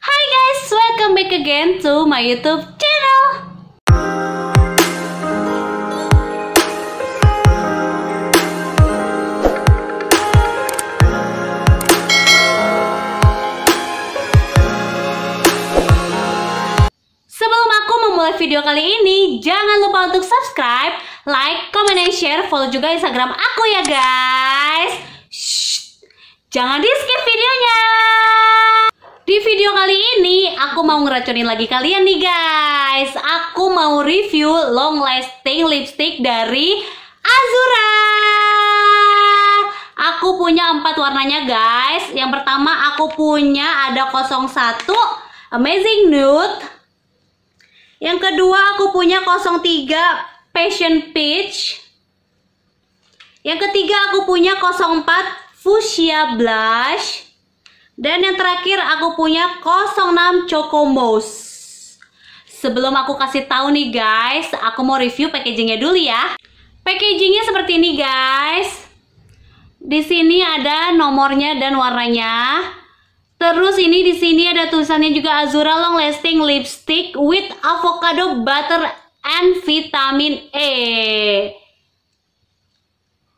Hi guys, welcome back again to my YouTube channel. Sebelum aku memulai video kali ini, jangan lupa untuk subscribe, like, comment, and share. Follow juga Instagram aku ya guys. jangan di skip videonya. Di video kali ini aku mau ngeracunin lagi kalian nih guys. Aku mau review long lasting lipstick dari Azura. Aku punya empat warnanya guys. Yang pertama aku punya ada 01 Amazing Nude. Yang kedua aku punya 03 Passion Peach. Yang ketiga aku punya 04 Fuchsia Blush. Dan yang terakhir aku punya 06 Choco Chocomos. Sebelum aku kasih tahu nih guys, aku mau review packagingnya dulu ya. Packagingnya seperti ini guys. Di sini ada nomornya dan warnanya. Terus ini di sini ada tulisannya juga Azura Long Lasting Lipstick with Avocado Butter and Vitamin E.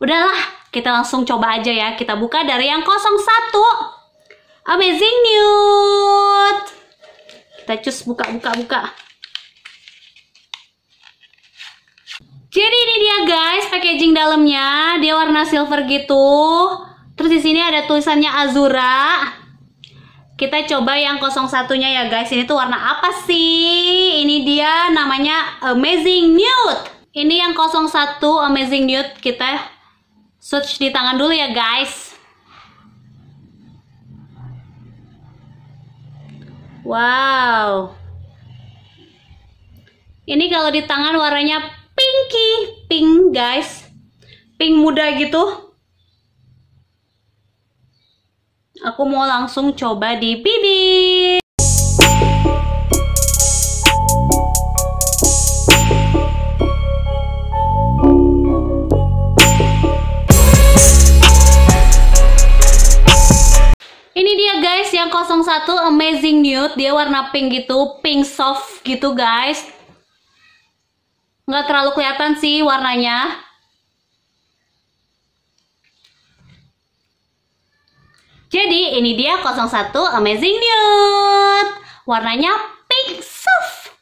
Udahlah, kita langsung coba aja ya. Kita buka dari yang 01. Amazing nude, Kita cus buka buka buka. Jadi ini dia guys packaging dalamnya, dia warna silver gitu. Terus di sini ada tulisannya Azura. Kita coba yang 01-nya ya guys. Ini tuh warna apa sih? Ini dia namanya Amazing Nude. Ini yang 01 Amazing Nude kita search di tangan dulu ya guys. Wow. Ini kalau di tangan warnanya pinky, pink guys. Pink muda gitu. Aku mau langsung coba di bibir. guys, yang 01 Amazing Nude, dia warna pink gitu, pink soft gitu guys. Nggak terlalu kelihatan sih warnanya. Jadi ini dia 01 Amazing Nude. Warnanya pink soft.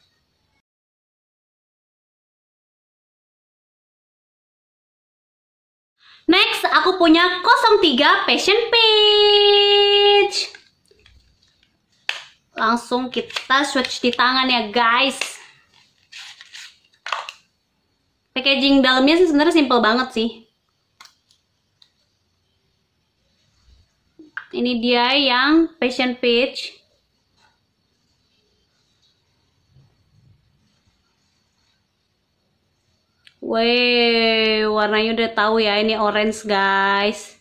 Next, aku punya 03 Passion Pink langsung kita switch di tangan ya guys packaging dalamnya sih sebenarnya simple banget sih ini dia yang passion peach Wih, warnanya udah tahu ya ini orange guys.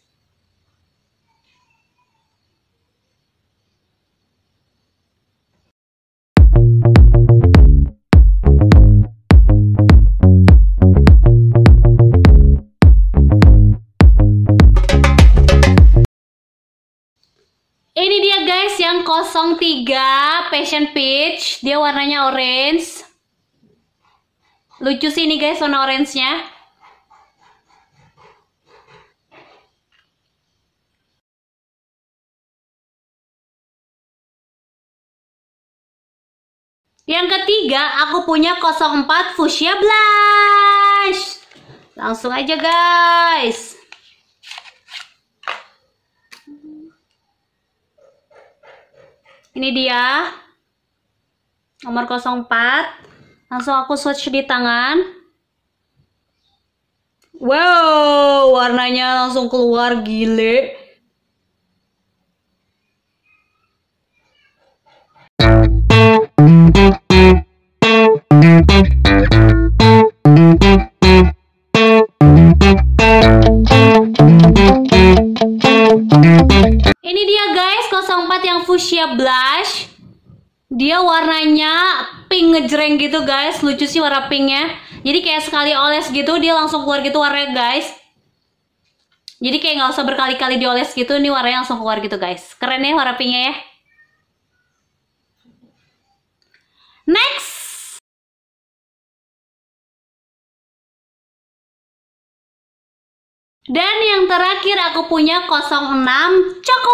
Ini dia guys yang 03 Passion Peach. Dia warnanya orange. Lucu sih ini guys warna orange-nya. Yang ketiga, aku punya 04 Fuchsia Blush. Langsung aja guys. ini dia nomor 04 langsung aku switch di tangan wow warnanya langsung keluar gile Fuchsia Blush. Dia warnanya pink ngejreng gitu guys. Lucu sih warna pinknya. Jadi kayak sekali oles gitu dia langsung keluar gitu warnanya guys. Jadi kayak gak usah berkali-kali dioles gitu. Ini warnanya langsung keluar gitu guys. Keren ya warna pinknya ya. Next! Dan yang terakhir aku punya 06 Mouse.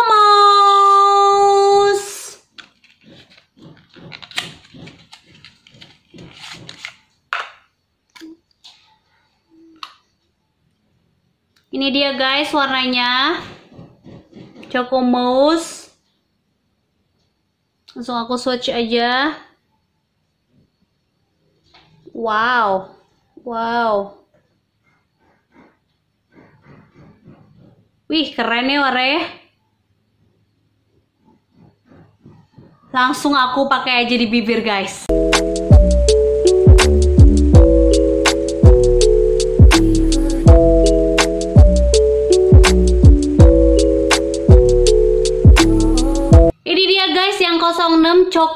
Ini dia guys warnanya Choco Mouse. Langsung aku swatch aja Wow Wow Wih, keren ya warnanya. Langsung aku pakai aja di bibir, guys.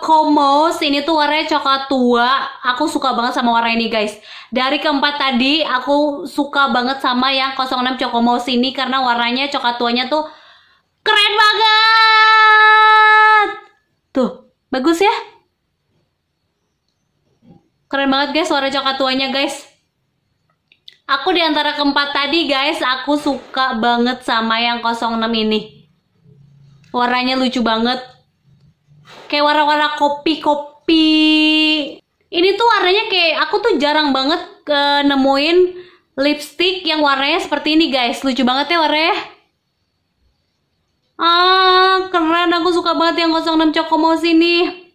Komos, ini tuh warnanya coklat tua. Aku suka banget sama warna ini guys. Dari keempat tadi, aku suka banget sama yang 06 Cokomos ini karena warnanya coklat tuanya tuh keren banget. Tuh, bagus ya? Keren banget guys warna coklat tuanya guys. Aku di antara keempat tadi guys, aku suka banget sama yang 06 ini. Warnanya lucu banget kayak warna-warna kopi-kopi ini tuh warnanya kayak aku tuh jarang banget ke eh, nemuin lipstick yang warnanya seperti ini guys lucu banget ya warnanya ah keren aku suka banget yang 06 Chocomo sini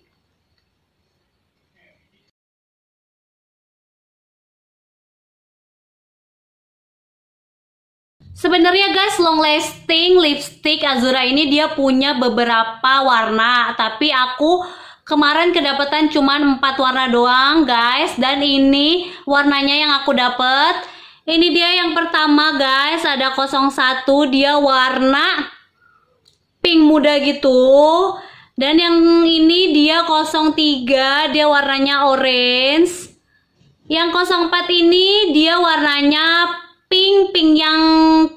Sebenarnya guys, long lasting lipstick Azura ini dia punya beberapa warna, tapi aku kemarin kedapatan cuman 4 warna doang, guys. Dan ini warnanya yang aku dapet. Ini dia yang pertama, guys. Ada 01, dia warna pink muda gitu. Dan yang ini dia 03, dia warnanya orange. Yang 04 ini dia warnanya pink pink yang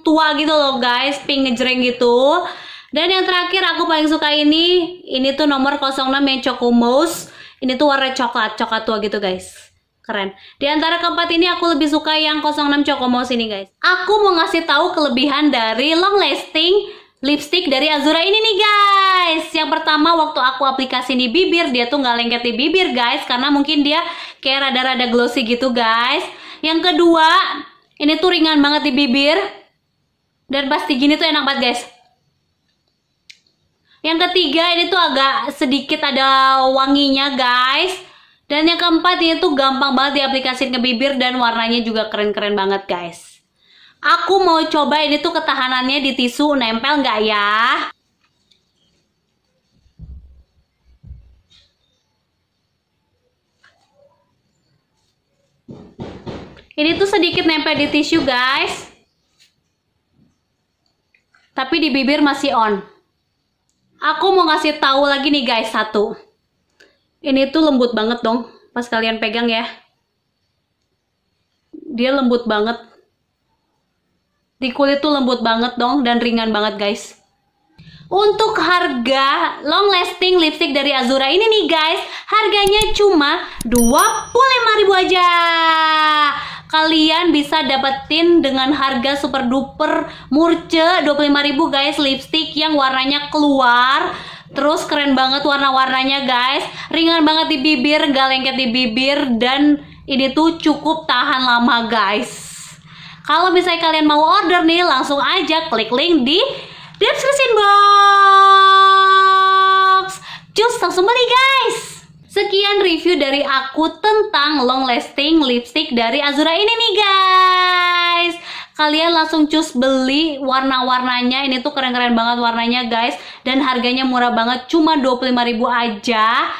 tua gitu loh guys pink ngejreng gitu dan yang terakhir aku paling suka ini ini tuh nomor 06 yang Chocomos ini tuh warna coklat coklat tua gitu guys keren di antara keempat ini aku lebih suka yang 06 Chocomos ini guys aku mau ngasih tahu kelebihan dari long lasting lipstick dari Azura ini nih guys Yang pertama waktu aku aplikasi di bibir Dia tuh nggak lengket di bibir guys Karena mungkin dia kayak rada-rada glossy gitu guys Yang kedua ini tuh ringan banget di bibir. Dan pasti gini tuh enak banget guys. Yang ketiga ini tuh agak sedikit ada wanginya guys. Dan yang keempat ini tuh gampang banget diaplikasikan ke bibir dan warnanya juga keren-keren banget guys. Aku mau coba ini tuh ketahanannya di tisu nempel nggak ya? Ini tuh sedikit nempel di tisu guys. Tapi di bibir masih on. Aku mau ngasih tahu lagi nih guys satu. Ini tuh lembut banget dong pas kalian pegang ya. Dia lembut banget. Di kulit tuh lembut banget dong dan ringan banget guys. Untuk harga long lasting lipstick dari Azura ini nih guys, harganya cuma ribu aja kalian bisa dapetin dengan harga super duper murce 25.000 guys lipstick yang warnanya keluar terus keren banget warna-warnanya guys ringan banget di bibir gak lengket di bibir dan ini tuh cukup tahan lama guys kalau misalnya kalian mau order nih langsung aja klik link di description box cus langsung beli guys Sekian review dari aku tentang long lasting lipstick dari Azura ini nih guys Kalian langsung cus beli warna-warnanya Ini tuh keren-keren banget warnanya guys Dan harganya murah banget cuma 25.000 aja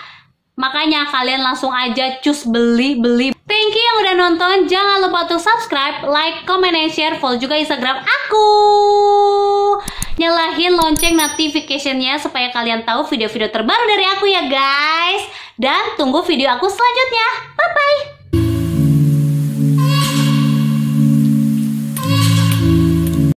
Makanya kalian langsung aja cus beli-beli Thank you yang udah nonton Jangan lupa untuk subscribe, like, comment, dan share Follow juga Instagram aku nyalahin lonceng notificationnya supaya kalian tahu video-video terbaru dari aku ya guys. Dan tunggu video aku selanjutnya. Bye-bye.